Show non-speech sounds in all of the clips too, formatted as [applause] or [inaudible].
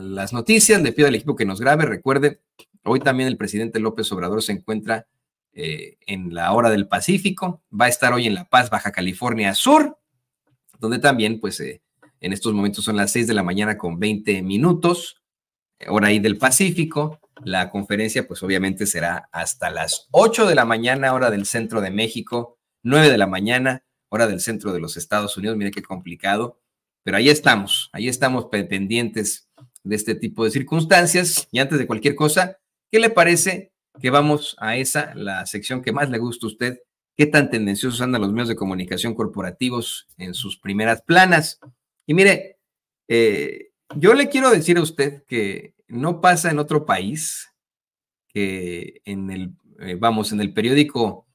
las noticias. Le pido al equipo que nos grabe. Recuerde, hoy también el presidente López Obrador se encuentra eh, en la hora del Pacífico. Va a estar hoy en La Paz, Baja California Sur, donde también, pues, eh, en estos momentos son las seis de la mañana con 20 minutos, eh, hora ahí del Pacífico. La conferencia, pues, obviamente será hasta las 8 de la mañana, hora del centro de México, 9 de la mañana, hora del centro de los Estados Unidos. Mire qué complicado. Pero ahí estamos, ahí estamos pendientes de este tipo de circunstancias. Y antes de cualquier cosa, ¿qué le parece que vamos a esa, la sección que más le gusta a usted? ¿Qué tan tendenciosos andan los medios de comunicación corporativos en sus primeras planas? Y mire, eh, yo le quiero decir a usted que no pasa en otro país que en el, eh, vamos, en el periódico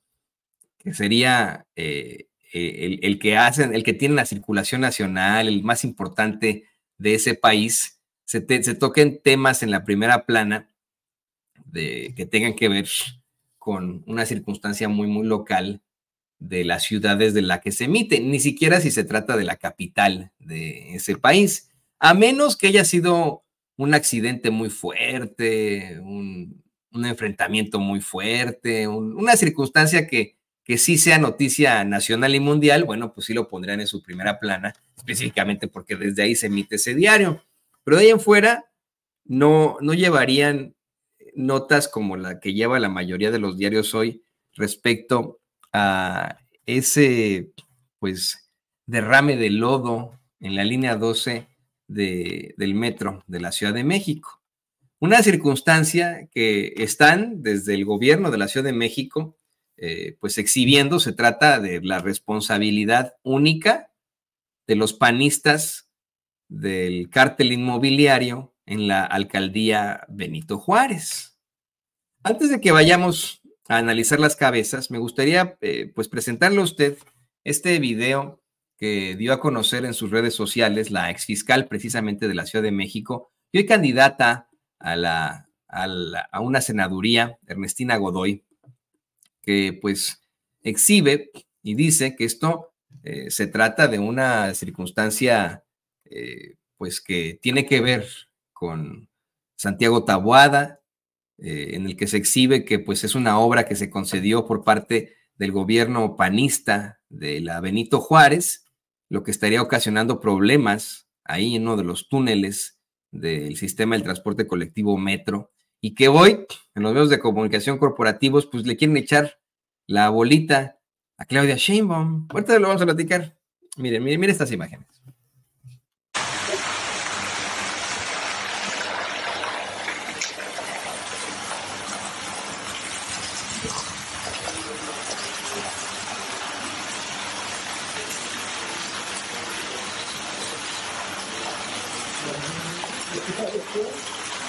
que sería eh, el, el, que hacen, el que tiene la circulación nacional, el más importante de ese país, se, toquen temas en la primera plana de, que tengan que ver con una circunstancia muy, muy local de las ciudades de la que se emite, ni siquiera si se trata de la capital de ese país, a menos que haya sido un accidente muy fuerte, un, enfrentamiento muy fuerte, una circunstancia que, que sí sea noticia nacional y mundial, bueno, pues sí lo pondrían en su primera plana, específicamente porque desde ahí se emite ese diario. Pero de ahí en fuera, no, no llevarían notas como la que lleva la mayoría de los diarios hoy respecto a ese, pues, derrame de lodo en la línea 12 del metro de la Ciudad de México. Una circunstancia que están desde el gobierno de la Ciudad de México, eh, pues exhibiendo, se trata de la responsabilidad única de los panistas del cártel inmobiliario en la alcaldía Benito Juárez. Antes de que vayamos a analizar las cabezas, me gustaría eh, pues presentarle a usted este video que dio a conocer en sus redes sociales la exfiscal precisamente de la Ciudad de México y hoy candidata a, la, a, una senaduría, Ernestina Godoy, que pues exhibe y dice que esto eh, se trata de una circunstancia eh, pues que tiene que ver con Santiago Taboada, eh, en el que se exhibe que pues es una obra que se concedió por parte del gobierno panista de la Benito Juárez, lo que estaría ocasionando problemas ahí en uno de los túneles del sistema del transporte colectivo metro y que hoy en los medios de comunicación corporativos pues le quieren echar la bolita a Claudia Sheinbaum. Ahorita lo vamos a platicar. Miren, miren, miren estas imágenes.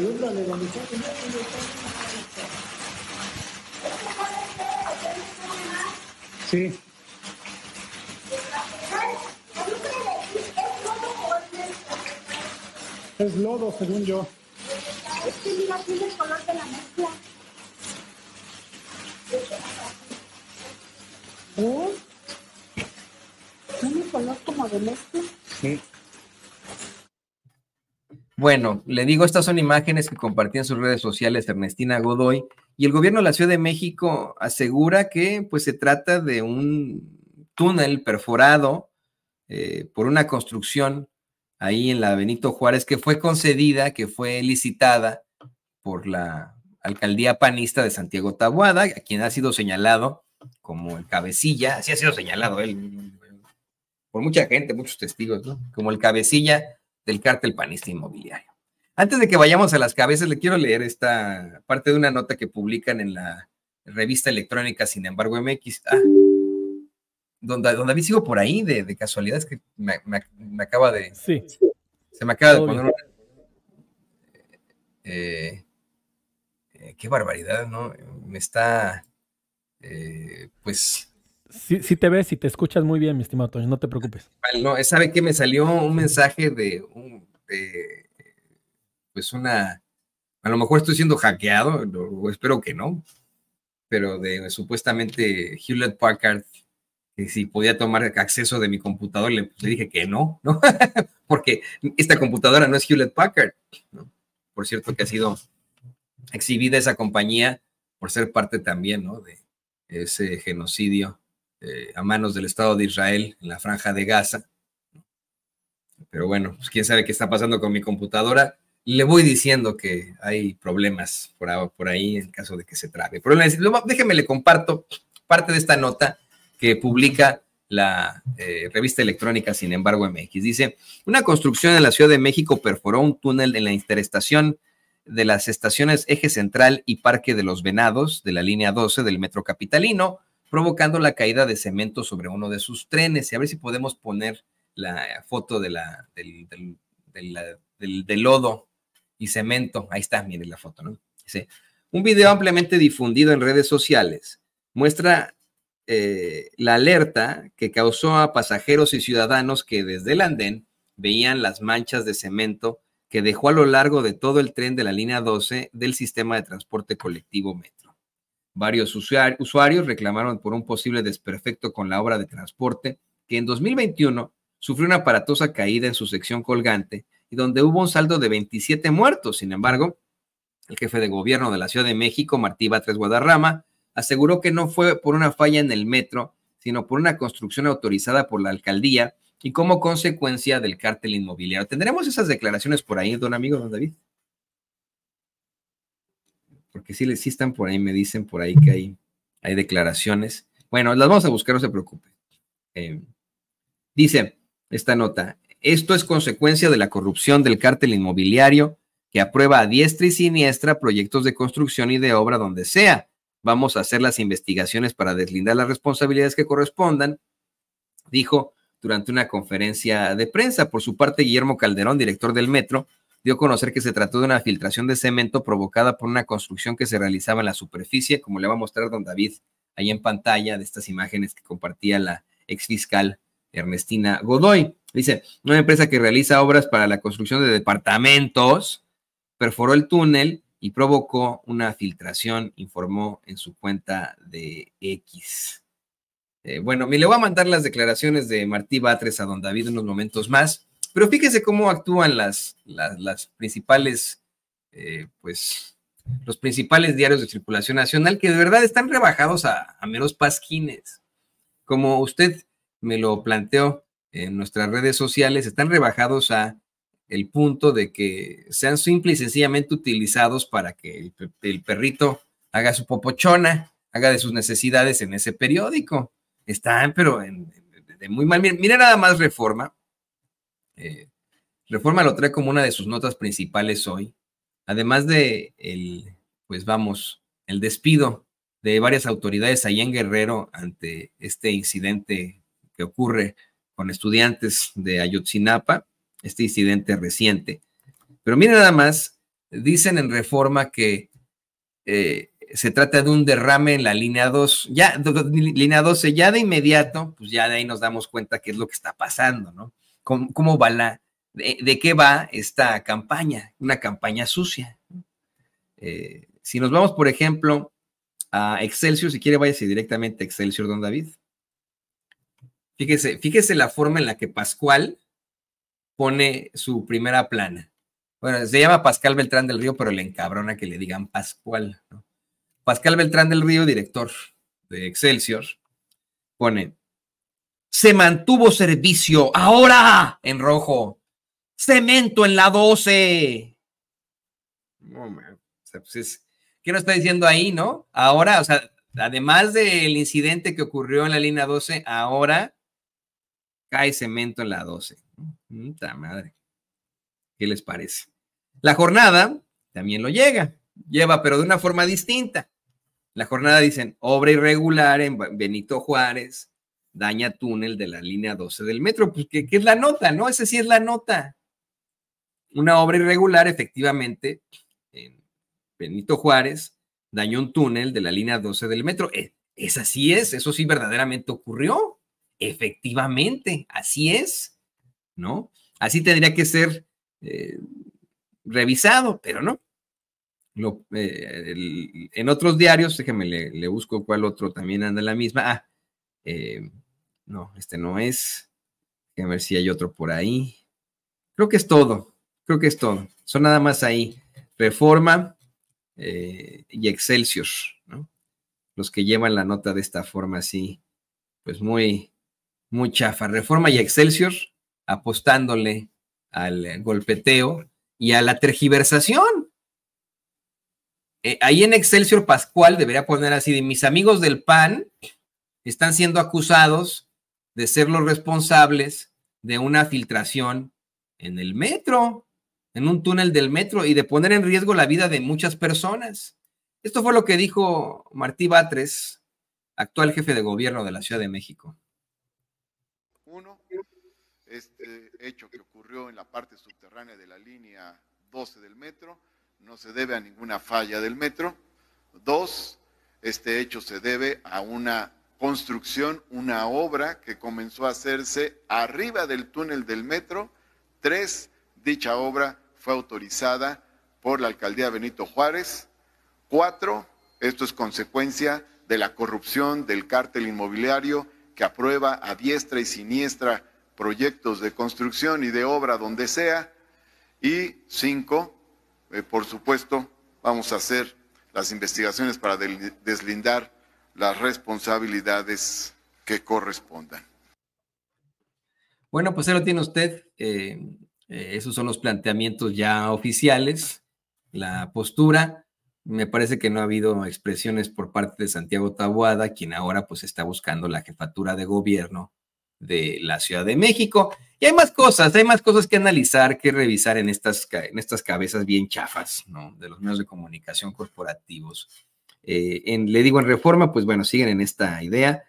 ayuda de la mitad de Sí. Es lodo, según yo. Es que mira, tiene el color de la mezcla. ¿Eh? ¿Tiene color como de mezcla? Sí. Bueno, le digo, estas son imágenes que compartían sus redes sociales Ernestina Godoy y el gobierno de la Ciudad de México asegura que pues se trata de un túnel perforado eh, por una construcción ahí en la Benito Juárez que fue concedida, que fue licitada por la alcaldía panista de Santiago Tabuada, a quien ha sido señalado como el cabecilla, así ha sido señalado él por mucha gente, muchos testigos, Como el cabecilla del cártel panista inmobiliario. Antes de que vayamos a las cabezas, le quiero leer esta parte de una nota que publican en la revista electrónica, sin embargo, MX. Ah, donde donde mí sigo por ahí de, de casualidad, es que me, acaba de. Sí. Se me acaba de poner una. Eh, eh, qué barbaridad, ¿no? Me está. Eh, pues si te ves y te escuchas muy bien, mi estimado Toño, no te preocupes. No, eh, sabe que me salió un mensaje de, un, pues una, a lo mejor estoy siendo hackeado, espero que no, pero de supuestamente Hewlett Packard que si podía tomar acceso de mi computador, le, le dije que no, ¿no? [laughs] Porque esta computadora no es Hewlett Packard, ¿no? Por cierto que ha sido exhibida esa compañía por ser parte también, ¿no? De ese genocidio eh, a manos del Estado de Israel en la franja de Gaza. Pero bueno, pues quién sabe qué está pasando con mi computadora. Le voy diciendo que hay problemas por, ahí, en caso de que se trabe. déjeme le comparto parte de esta nota que publica la eh, revista electrónica Sin embargo MX. Dice, una construcción en la Ciudad de México perforó un túnel en la interestación de las estaciones Eje Central y Parque de los Venados de la línea 12 del Metro Capitalino, provocando la caída de cemento sobre uno de sus trenes. Y a ver si podemos poner la foto de la, del, lodo y cemento. Ahí está, miren la foto, ¿no? Un video ampliamente difundido en redes sociales muestra eh, la alerta que causó a pasajeros y ciudadanos que desde el andén veían las manchas de cemento que dejó a lo largo de todo el tren de la línea 12 del sistema de transporte colectivo Metro. Varios usuarios reclamaron por un posible desperfecto con la obra de transporte que en 2021 sufrió una aparatosa caída en su sección colgante y donde hubo un saldo de 27 muertos. Sin embargo, el jefe de gobierno de la Ciudad de México, Martí Batres Guadarrama, aseguró que no fue por una falla en el metro, sino por una construcción autorizada por la alcaldía y como consecuencia del cártel inmobiliario. ¿Tendremos esas declaraciones por ahí, don amigo, don David? porque sí, sí están por ahí, me dicen por ahí que hay, hay declaraciones. Bueno, las vamos a buscar, no se preocupe. Eh, dice esta nota, esto es consecuencia de la corrupción del cártel inmobiliario que aprueba a diestra y siniestra proyectos de construcción y de obra donde sea. Vamos a hacer las investigaciones para deslindar las responsabilidades que correspondan, dijo durante una conferencia de prensa. Por su parte, Guillermo Calderón, director del Metro, dio a conocer que se trató de una filtración de cemento provocada por una construcción que se realizaba en la superficie, como le va a mostrar don David ahí en pantalla de estas imágenes que compartía la fiscal Ernestina Godoy. Dice, una empresa que realiza obras para la construcción de departamentos perforó el túnel y provocó una filtración, informó en su cuenta de X. Eh, bueno, me le voy a mandar las declaraciones de Martí Batres a don David en unos momentos más. Pero fíjese cómo actúan las, las, principales, eh, pues, los principales diarios de circulación nacional, que de verdad están rebajados a, a meros pasquines. Como usted me lo planteó en nuestras redes sociales, están rebajados a el punto de que sean simple y sencillamente utilizados para que el, perrito haga su popochona, haga de sus necesidades en ese periódico. Están, pero en, de muy mal. mira nada más reforma, eh, Reforma lo trae como una de sus notas principales hoy, además de el, pues vamos, el despido de varias autoridades allá en Guerrero ante este incidente que ocurre con estudiantes de Ayotzinapa, este incidente reciente. Pero mira, nada más, dicen en Reforma que eh, se trata de un derrame en la línea 2, ya, línea 12, ya de inmediato, pues ya de ahí nos damos cuenta qué es lo que está pasando, ¿no? cómo, va la, de, qué va esta campaña, una campaña sucia. Eh, si nos vamos, por ejemplo, a Excelsior, si quiere váyase directamente a Excelsior, don David. Fíjese, fíjese la forma en la que Pascual pone su primera plana. Bueno, se llama Pascal Beltrán del Río, pero le encabrona que le digan Pascual. Pascal Beltrán del Río, director de Excelsior, pone, se mantuvo servicio. Ahora en rojo. Cemento en la 12. Oh, pues ¿Qué nos está diciendo ahí, no? Ahora, o sea, además del incidente que ocurrió en la línea 12, ahora cae cemento en la 12. ¡Muta madre. ¿Qué les parece? La jornada también lo llega, lleva, pero de una forma distinta. La jornada dicen obra irregular en Benito Juárez, daña túnel de la línea 12 del metro, porque pues, que, es la nota, ¿no? Esa sí es la nota. Una obra irregular, efectivamente, en Benito Juárez, dañó un túnel de la línea 12 del metro. E, es así es, eso sí verdaderamente ocurrió. Efectivamente, así es, ¿no? Así tendría que ser eh, revisado, pero no. Lo, eh, en otros diarios, déjeme le, busco cuál otro también anda la misma. Ah, eh, no, este no es. A ver si hay otro por ahí. Creo que es todo. Creo que es todo. Son nada más ahí. Reforma eh, y Excelsior, Los que llevan la nota de esta forma así, pues muy, muy chafa. Reforma y Excelsior apostándole al eh, golpeteo y a la tergiversación. ahí en Excelsior Pascual debería poner así de mis amigos del PAN están siendo acusados de ser los responsables de una filtración en el metro, en un túnel del metro y de poner en riesgo la vida de muchas personas. Esto fue lo que dijo Martí Batres, actual jefe de gobierno de la Ciudad de México. Uno, este hecho que ocurrió en la parte subterránea de la línea 12 del metro no se debe a ninguna falla del metro. Dos, este hecho se debe a una construcción, una obra que comenzó a hacerse arriba del túnel del metro. Tres, dicha obra fue autorizada por la alcaldía Benito Juárez. Cuatro, esto es consecuencia de la corrupción del cártel inmobiliario que aprueba a diestra y siniestra proyectos de construcción y de obra donde sea. Y cinco, eh, por supuesto, vamos a hacer las investigaciones para deslindar las responsabilidades que correspondan. Bueno, pues ahí lo tiene usted. Eh, eh, esos son los planteamientos ya oficiales, la postura. Me parece que no ha habido expresiones por parte de Santiago Tabuada, quien ahora pues está buscando la jefatura de gobierno de la Ciudad de México. Y hay más cosas, hay más cosas que analizar, que revisar en estas, en estas cabezas bien chafas, ¿no? De los medios de comunicación corporativos. Eh, le digo en reforma, pues bueno, siguen en esta idea,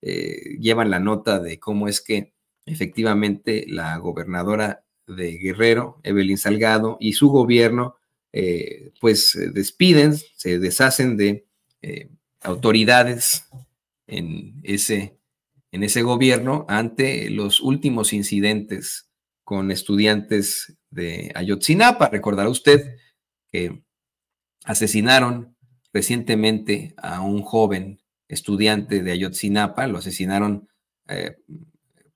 eh, llevan la nota de cómo es que efectivamente la gobernadora de Guerrero, Evelyn Salgado, y su gobierno, eh, pues despiden, se deshacen de autoridades en ese, en ese gobierno ante los últimos incidentes con estudiantes de Ayotzinapa. a usted que asesinaron recientemente a un joven estudiante de Ayotzinapa, lo asesinaron, eh,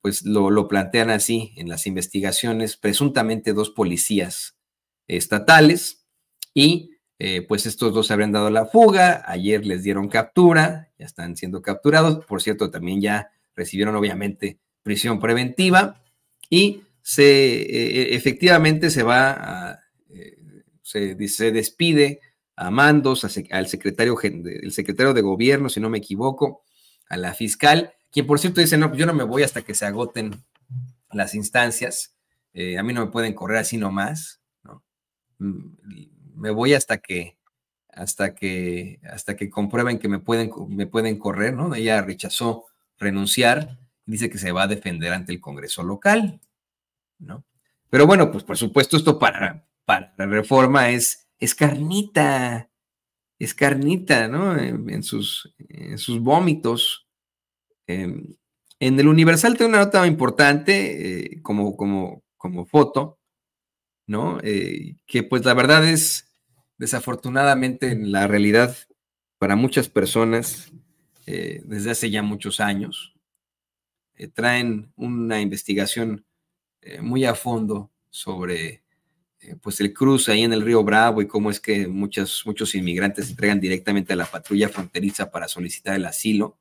pues lo, plantean así en las investigaciones, presuntamente dos policías estatales, y eh, pues estos dos se habrían dado la fuga, ayer les dieron captura, ya están siendo capturados, por cierto, también ya recibieron obviamente prisión preventiva, y se, e, e, efectivamente se va, eh, se, se despide a mandos, al secretario, el secretario de gobierno, si no me equivoco, a la fiscal, quien por cierto dice, no, pues, yo no me voy hasta que se agoten las instancias, eh, a mí no me pueden correr así nomás, ¿no? Mm, me voy hasta que, hasta que, hasta que comprueben que me pueden, me pueden correr, ¿no? Ella rechazó renunciar, dice que se va a defender ante el Congreso local, ¿no? Pero bueno, pues por supuesto esto para, para la reforma es escarnita, escarnita, ¿no? En sus, en sus vómitos. Em, en el Universal tengo una nota importante eh, como, como, como foto, ¿no? Eh, que pues la verdad es, desafortunadamente, en la realidad para muchas personas eh, desde hace ya muchos años, traen una investigación muy a fondo sobre eh, pues el cruce ahí en el río Bravo y cómo es que muchos, muchos inmigrantes se entregan directamente a la patrulla fronteriza para solicitar el asilo.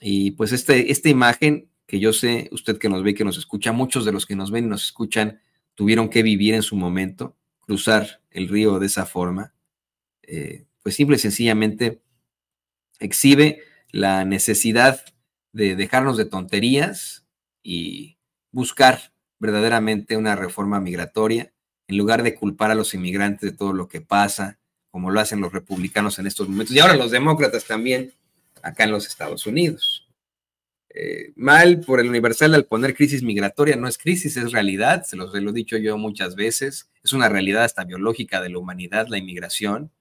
Y pues este, esta imagen que yo sé, usted que nos ve y que nos escucha, muchos de los que nos ven y nos escuchan tuvieron que vivir en su momento, cruzar el río de esa forma, eh, pues simple y sencillamente exhibe la necesidad de dejarnos de tonterías y buscar verdaderamente una reforma migratoria, en lugar de culpar a los inmigrantes de todo lo que pasa, como lo hacen los republicanos en estos momentos, y ahora los demócratas también, acá en los Estados Unidos. Eh, mal por el universal al poner crisis migratoria, no es crisis, es realidad, se los, lo he dicho yo muchas veces, es una realidad hasta biológica de la humanidad, la inmigración,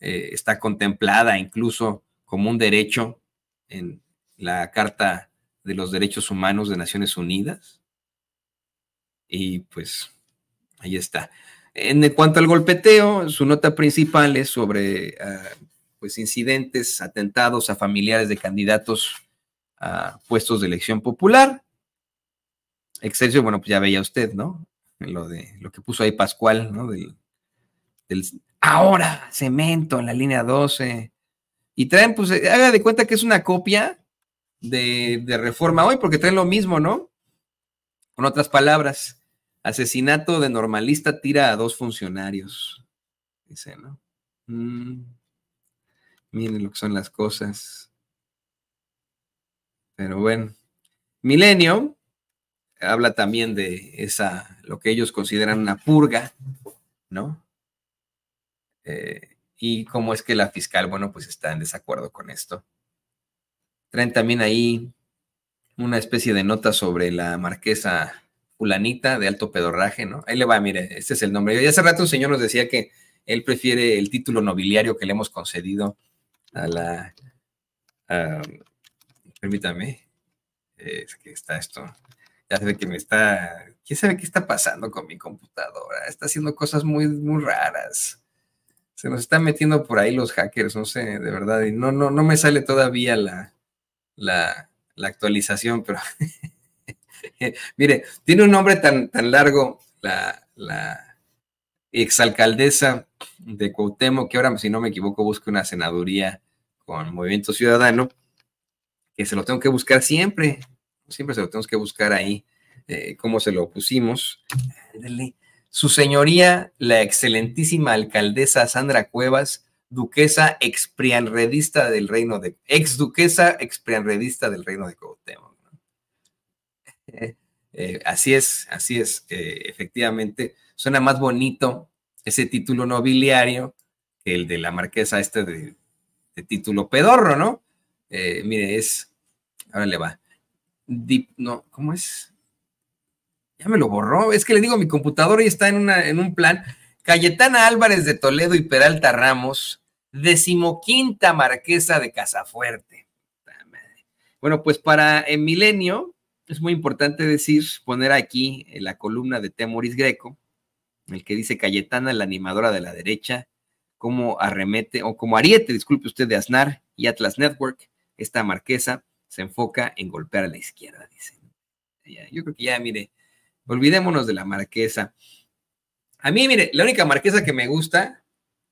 eh, está contemplada incluso como un derecho en la Carta de los Derechos Humanos de Naciones Unidas y pues ahí está. En cuanto al golpeteo, su nota principal es sobre ah, pues incidentes, atentados a familiares de candidatos a puestos de elección popular. Excelcio, bueno, pues ya veía usted, ¿no? Lo de lo que puso ahí Pascual, ¿no? Del, ahora, cemento en la línea 12. Y traen, pues, eh, haga de cuenta que es una copia de, de reforma hoy, porque traen lo mismo, ¿no? Con otras palabras. Asesinato de normalista tira a dos funcionarios. Dice, ¿no? Mm, miren lo que son las cosas. Pero bueno. Milenio habla también de esa, lo que ellos consideran una purga, ¿no? Eh, y cómo es que la fiscal, bueno, pues está en desacuerdo con esto. Traen también ahí una especie de nota sobre la marquesa fulanita de alto pedorraje, ¿no? Ahí le va, mire, este es el nombre. Y hace rato un señor nos decía que él prefiere el título nobiliario que le hemos concedido a la... permítame, es que está esto. Ya se ve que me está... ¿Quién sabe qué está pasando con mi computadora? Está haciendo cosas muy, muy raras se nos están metiendo por ahí los hackers, no sé, de verdad, y no, no, no me sale todavía la, la, la actualización, pero [laughs] [laughs] Mire, tiene un nombre tan, largo la, la exalcaldesa de Cuauhtémoc, que ahora, si no me equivoco, busca una senaduría con Movimiento Ciudadano, que se lo tengo que buscar siempre, siempre se lo tenemos que buscar ahí, como eh, cómo se lo pusimos. Su señoría, la excelentísima alcaldesa Sandra Cuevas, duquesa exprianredista del reino de, ex duquesa del reino de Cuauhtémoc. Eh, así es, así es, eh, efectivamente. Suena más bonito ese título nobiliario que el de la marquesa este de, título pedorro, ¿no? Eh, mire, es, ahora le va. no, ¿cómo es? Ya me lo borró. Es que le digo, mi computadora y está en, en un plan. Cayetana Álvarez de Toledo y Peralta Ramos, decimoquinta marquesa de Casafuerte. Bueno, pues para el milenio, es muy importante decir, poner aquí eh, la columna de Temoris Greco, el que dice Cayetana, la animadora de la derecha, como arremete, o como ariete, disculpe usted, de Aznar y Atlas Network, esta marquesa se enfoca en golpear a la izquierda, dice. Yo creo que ya, mire, olvidémonos de la marquesa. A mí, mire, la única marquesa que me gusta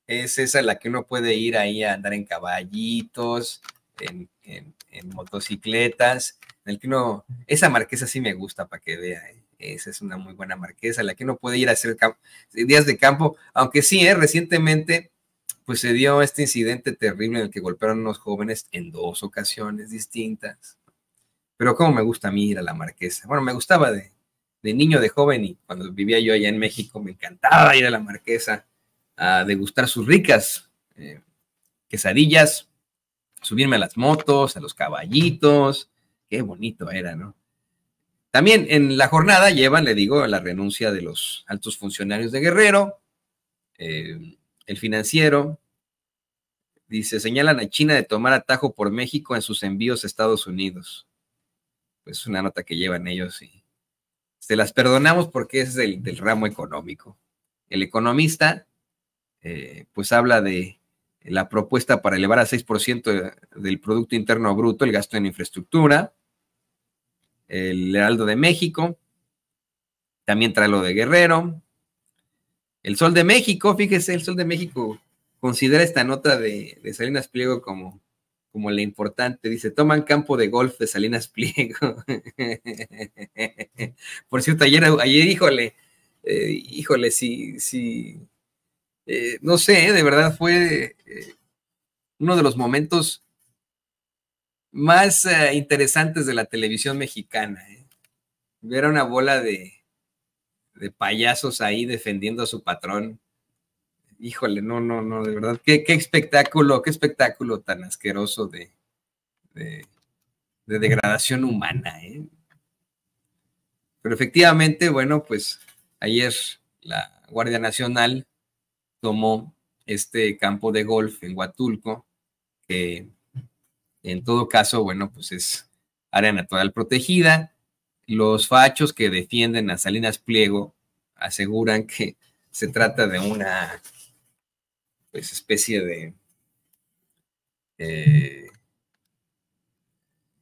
es esa, la que uno puede ir ahí a andar en caballitos, en, motocicletas, el que uno, esa marquesa sí me gusta para que vea, eh. esa es una muy buena marquesa, la que no puede ir a hacer días de campo, aunque sí, eh, recientemente pues se dio este incidente terrible en el que golpearon a unos jóvenes en dos ocasiones distintas. Pero como me gusta a mí ir a la marquesa. Bueno, me gustaba de, niño, de joven, y cuando vivía yo allá en México, me encantaba ir a la marquesa a degustar sus ricas eh, quesadillas, subirme a las motos, a los caballitos. Qué bonito era, ¿no? También en la jornada llevan, le digo, la renuncia de los altos funcionarios de Guerrero, eh, el financiero, dice, señalan a China de tomar atajo por México en sus envíos a Estados Unidos. Pues es una nota que llevan ellos y se las perdonamos porque es del, ramo económico. El economista, eh, pues habla de la propuesta para elevar a 6% del Producto Interno Bruto el gasto en infraestructura, el Heraldo de México, también trae lo de Guerrero, el Sol de México, fíjese, el Sol de México considera esta nota de, Salinas Pliego como, como la importante, dice, toman campo de golf de Salinas Pliego. [laughs] Por cierto, ayer, ayer híjole, eh, híjole, sí si, eh, no sé, ¿eh? de verdad fue eh, uno de los momentos más interesantes de la televisión mexicana. Ver a una bola de, payasos ahí defendiendo a su patrón. Híjole, no, no, no, de verdad, qué, espectáculo, qué espectáculo tan asqueroso de, de, de degradación humana. Pero efectivamente, bueno, pues ayer la Guardia Nacional tomó este campo de golf en Huatulco, que en todo caso, bueno, pues es área natural protegida. Los fachos que defienden a Salinas Pliego aseguran que se trata de una pues, especie de... Eh,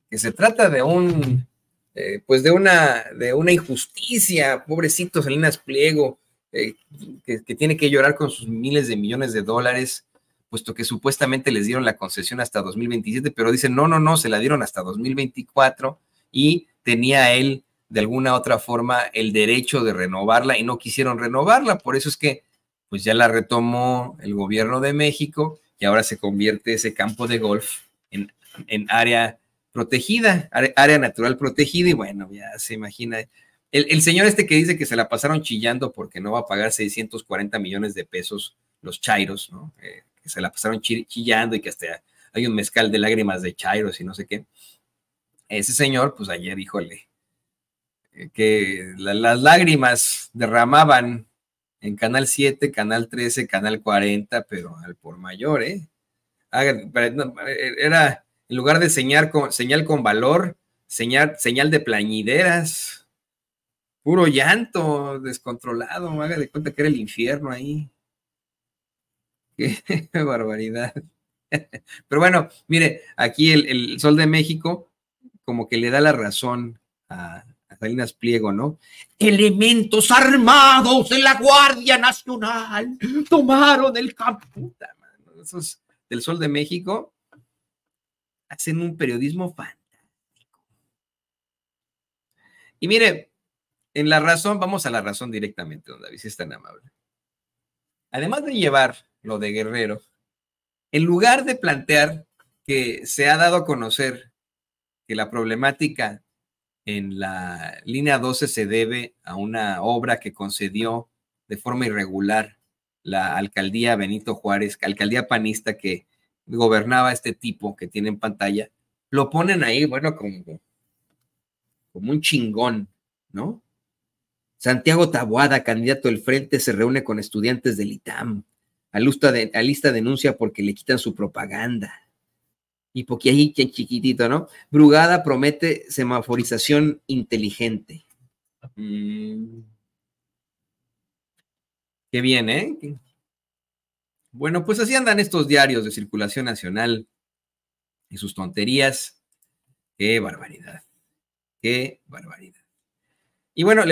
que se trata de un... Eh, pues de una, de una injusticia, pobrecito Salinas Pliego, eh, que, tiene que llorar con sus miles de millones de dólares, puesto que supuestamente les dieron la concesión hasta 2027, pero dicen, no, no, no, se la dieron hasta 2024 y tenía él de alguna otra forma el derecho de renovarla y no quisieron renovarla, por eso es que pues ya la retomó el gobierno de México y ahora se convierte ese campo de golf en, en área protegida, área natural protegida y bueno, ya se imagina el, señor este que dice que se la pasaron chillando porque no va a pagar 640 millones de pesos los chairos, ¿no? Eh, que se la pasaron chillando y que hasta hay un mezcal de lágrimas de chairos y no sé qué. Ese señor, pues ayer, híjole, eh, que las lágrimas derramaban en Canal 7, Canal 13, Canal 40, pero al por mayor, ¿eh? eh era, en lugar de señal con, señal con valor, señal, señal de plañideras, puro llanto descontrolado, haga de cuenta que era el infierno ahí. [laughs] Qué barbaridad. [laughs] Pero bueno, mire, aquí el, Sol de México como que le da la razón a, Salinas Pliego, ¿no? Elementos armados de la Guardia Nacional tomaron el campo. Esos del Sol de México hacen un periodismo fantástico. Y mire, en la razón, vamos a la razón directamente, don David, si es tan amable. Además de llevar lo de Guerrero, en lugar de plantear que se ha dado a conocer que la problemática en la línea 12 se debe a una obra que concedió de forma irregular la alcaldía Benito Juárez, alcaldía panista que gobernaba este tipo que tiene en pantalla, lo ponen ahí, bueno, como, como un chingón, ¿no? Santiago Tabuada, candidato del Frente, se reúne con estudiantes del ITAM. Alista, denuncia porque le quitan su propaganda. Y porque ahí chiquitito, ¿no? Brugada promete semaforización inteligente. Mm. Qué bien, ¿eh? Bueno, pues así andan estos diarios de circulación nacional y sus tonterías. Qué barbaridad. Qué barbaridad. Y bueno, le